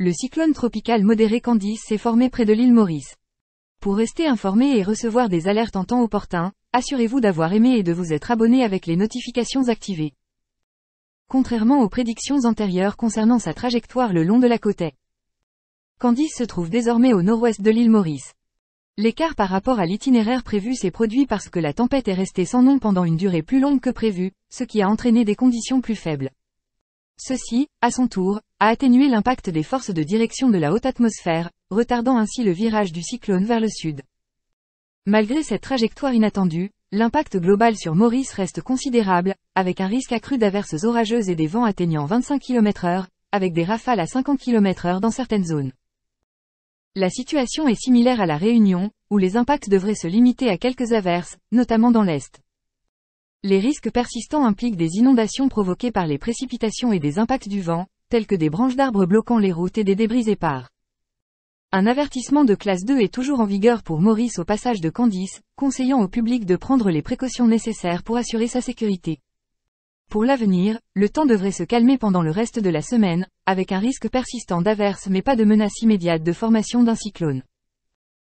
Le cyclone tropical modéré Candice s'est formé près de l'île Maurice. Pour rester informé et recevoir des alertes en temps opportun, assurez-vous d'avoir aimé et de vous être abonné avec les notifications activées. Contrairement aux prédictions antérieures concernant sa trajectoire le long de la côte Candice se trouve désormais au nord-ouest de l'île Maurice. L'écart par rapport à l'itinéraire prévu s'est produit parce que la tempête est restée sans nom pendant une durée plus longue que prévue, ce qui a entraîné des conditions plus faibles. Ceci, à son tour, a atténué l'impact des forces de direction de la haute atmosphère, retardant ainsi le virage du cyclone vers le sud. Malgré cette trajectoire inattendue, l'impact global sur Maurice reste considérable, avec un risque accru d'averses orageuses et des vents atteignant 25 km/h, avec des rafales à 50 km/h dans certaines zones. La situation est similaire à la Réunion, où les impacts devraient se limiter à quelques averses, notamment dans l'Est. Les risques persistants impliquent des inondations provoquées par les précipitations et des impacts du vent, tels que des branches d'arbres bloquant les routes et des débris épars. Un avertissement de classe 2 est toujours en vigueur pour Maurice au passage de Candice, conseillant au public de prendre les précautions nécessaires pour assurer sa sécurité. Pour l'avenir, le temps devrait se calmer pendant le reste de la semaine, avec un risque persistant d'averses mais pas de menace immédiate de formation d'un cyclone.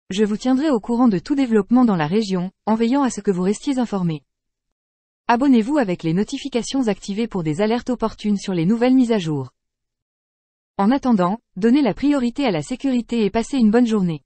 Je vous tiendrai au courant de tout développement dans la région, en veillant à ce que vous restiez informés. Abonnez-vous avec les notifications activées pour des alertes opportunes sur les nouvelles mises à jour. En attendant, donnez la priorité à la sécurité et passez une bonne journée.